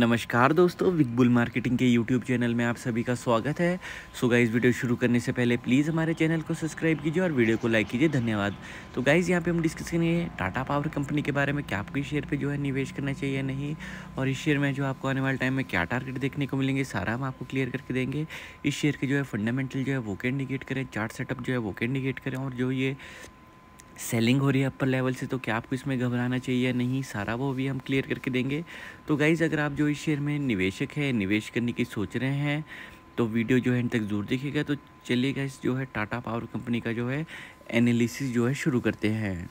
नमस्कार दोस्तों Big Bull Marketing के यूट्यूब चैनल में आप सभी का स्वागत है सो गाइज़ वीडियो शुरू करने से पहले प्लीज़ हमारे चैनल को सब्सक्राइब कीजिए और वीडियो को लाइक कीजिए धन्यवाद तो गाइज़ यहाँ पे हम डिस्कस करेंगे टाटा पावर कंपनी के बारे में क्या आपके शेयर पे जो है निवेश करना चाहिए या नहीं और इस शेयर में जो आपको आने वाले टाइम में क्या टारगेट देखने को मिलेंगे सारा हम आपको क्लियर करके देंगे इस शेयर के जो है फंडामेंटल जो है वो कैंडिकेट करें चार्ट सेटअप जो है वो के इंडिकेट करें और जो ये सेलिंग हो रही है अपर लेवल से तो क्या आपको इसमें घबराना चाहिए या नहीं सारा वो भी हम क्लियर करके देंगे तो गाइज़ अगर आप जो इस शेयर में निवेशक है निवेश करने की सोच रहे हैं तो वीडियो जो है इन तक ज़रूर देखिएगा तो चलिए गाइज जो है टाटा पावर कंपनी का जो है एनालिसिस जो है शुरू करते हैं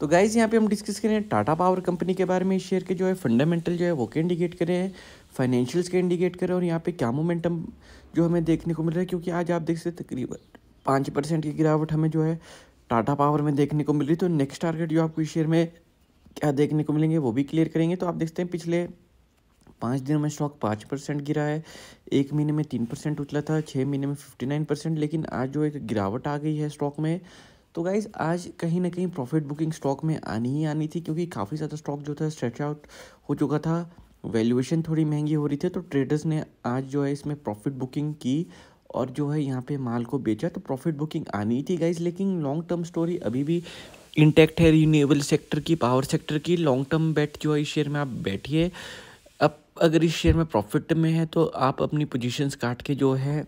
तो गाइज़ यहाँ पे हम डिस्कस करें टाटा पावर कंपनी के बारे में शेयर के जो है फंडामेंटल जो है वो के इंडिकेट करें फाइनेंशियल्स के इंडिकेट करें और यहाँ पे क्या मोमेंटम जो हमें देखने को मिल रहा है क्योंकि आज आप देख सकते तकरीबन पाँच परसेंट की गिरावट हमें जो है टाटा पावर में देखने को मिल रही तो नेक्स्ट टारगेट जो आपको इस शेयर में क्या देखने को मिलेंगे वो भी क्लियर करेंगे तो आप देखते हैं पिछले पाँच दिनों में स्टॉक पाँच परसेंट गिरा है एक महीने में तीन परसेंट उतला था छः महीने में फिफ्टी नाइन परसेंट लेकिन आज जो एक गिरावट आ गई है स्टॉक में तो गाइज़ आज कहीं ना कहीं प्रॉफिट बुकिंग स्टॉक में आनी ही आनी थी क्योंकि काफ़ी ज़्यादा स्टॉक जो था स्ट्रेच आउट हो चुका था वैल्यूएशन थोड़ी महंगी हो रही थी तो ट्रेडर्स ने आज जो है इसमें प्रॉफिट बुकिंग की और जो है यहाँ पे माल को बेचा तो प्रॉफिट बुकिंग आनी थी गाइज लेकिन लॉन्ग टर्म स्टोरी अभी भी इंटैक्ट है रीनेबल सेक्टर की पावर सेक्टर की लॉन्ग टर्म बैट जो है इस शेयर में आप बैठिए अब अगर इस शेयर में प्रॉफिट में है तो आप अपनी पोजीशंस काट के जो है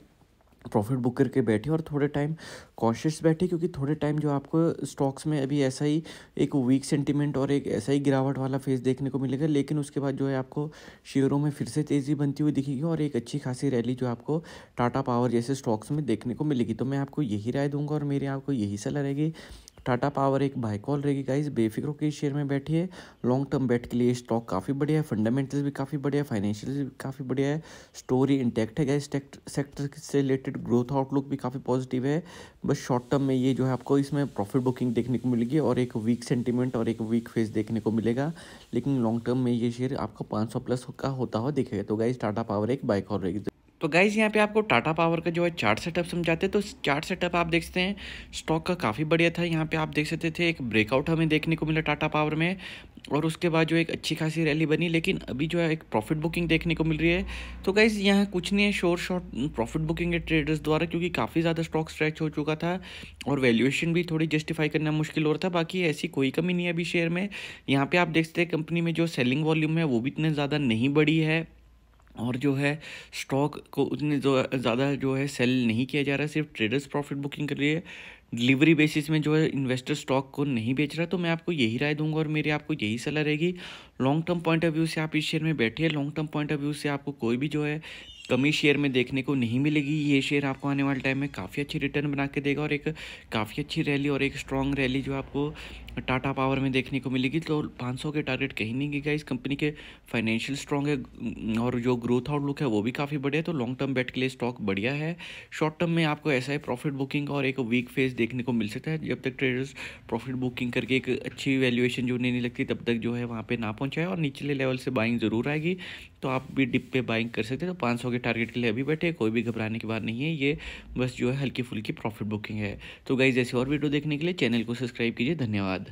प्रॉफिट बुक करके बैठे और थोड़े टाइम कॉशियस बैठे क्योंकि थोड़े टाइम जो आपको स्टॉक्स में अभी ऐसा ही एक वीक सेंटीमेंट और एक ऐसा ही गिरावट वाला फेस देखने को मिलेगा लेकिन उसके बाद जो है आपको शेयरों में फिर से तेज़ी बनती हुई दिखेगी और एक अच्छी खासी रैली जो आपको टाटा पावर जैसे स्टॉक्स में देखने को मिलेगी तो मैं आपको यही राय दूंगा और मेरी आपको यही सलाह रहेगी टाटा पावर एक कॉल रहेगी गाइज बेफिक्र के शेयर में बैठिए लॉन्ग टर्म बैठ के लिए स्टॉक काफ़ी बढ़िया है फंडामेंटल्स भी काफ़ी बढ़िया है फाइनेंशियल भी काफ़ी बढ़िया है स्टोरी इंटैक्ट है गाइज सेक्टर से रिलेटेड ग्रोथ आउटलुक भी काफ़ी पॉजिटिव है बस शॉर्ट टर्म में ये जो है आपको इसमें प्रॉफिट बुकिंग देखने को मिलेगी और एक वीक सेंटीमेंट और एक वीक फेस देखने को मिलेगा लेकिन लॉन्ग टर्म में ये शेयर आपको पाँच प्लस का होता हुआ दिखेगा तो गाइज टाटा पावर एक बाइक और रहेगी तो गाइज़ यहाँ पे आपको टाटा पावर का जो है चार्ट सेटअप समझाते हैं तो चार्ट सेटअप आप देख सकते हैं स्टॉक का काफ़ी बढ़िया था यहाँ पे आप देख सकते थे एक ब्रेकआउट हमें देखने को मिला टाटा पावर में और उसके बाद जो एक अच्छी खासी रैली बनी लेकिन अभी जो है एक प्रॉफिट बुकिंग देखने को मिल रही है तो गाइज़ यहाँ कुछ नहीं है शोर शॉर्ट प्रॉफिट बुकिंग है ट्रेडर्स द्वारा क्योंकि काफ़ी ज़्यादा स्टॉक स्ट्रेच हो चुका था और वैल्यूएशन भी थोड़ी जस्टिफाई करना मुश्किल हो रहा था बाकी ऐसी कोई कमी नहीं है अभी शेयर में यहाँ पर आप देख सकते हैं कंपनी में जो सेलिंग वॉल्यूम है वो भी इतने ज़्यादा नहीं बढ़ी है और जो है स्टॉक को उतने ज़्यादा जो है सेल नहीं किया जा रहा सिर्फ ट्रेडर्स प्रॉफिट बुकिंग कर रही है डिलीवरी बेसिस में जो है इन्वेस्टर स्टॉक को नहीं बेच रहा तो मैं आपको यही राय दूंगा और मेरी आपको यही सलाह रहेगी long term point of view से आप इस शेयर में बैठे long term point of view से आपको कोई भी जो है कमी शेयर में देखने को नहीं मिलेगी ये शेयर आपको आने वाले टाइम में काफ़ी अच्छी रिटर्न बना के देगा और एक काफ़ी अच्छी रैली और एक स्ट्रॉन्ग रैली जो आपको टाटा पावर में देखने को मिलेगी तो 500 के टारगेट कहीं नहीं गिगा इस कंपनी के फाइनेंशियल स्ट्रॉन्ग है और जो ग्रोथ आउटलुक है वो भी काफ़ी बढ़िया है तो लॉन्ग टर्म बैठ के लिए स्टॉक बढ़िया है शॉर्ट टर्म में आपको ऐसा ही प्रॉफिट बुकिंग और एक वीक फेज देखने को मिल सकता है जब तक ट्रेडर्स प्रॉफिट बुकिंग करके एक अच्छी वैल्यूएशन जो नहीं लगती तब तक जो है वहाँ पर ना पहुँचाए और निचले लेवल से बाइंग ज़रूर आएगी तो आप भी डिप पे बाइंग कर सकते हैं तो पाँच के टारगेट के लिए अभी बैठे कोई भी घबराने की बात नहीं है ये बस जो है हल्की फुल्की प्रॉफिट बुकिंग है तो गाइज ऐसी और वीडियो देखने के लिए चैनल को सब्सक्राइब कीजिए धन्यवाद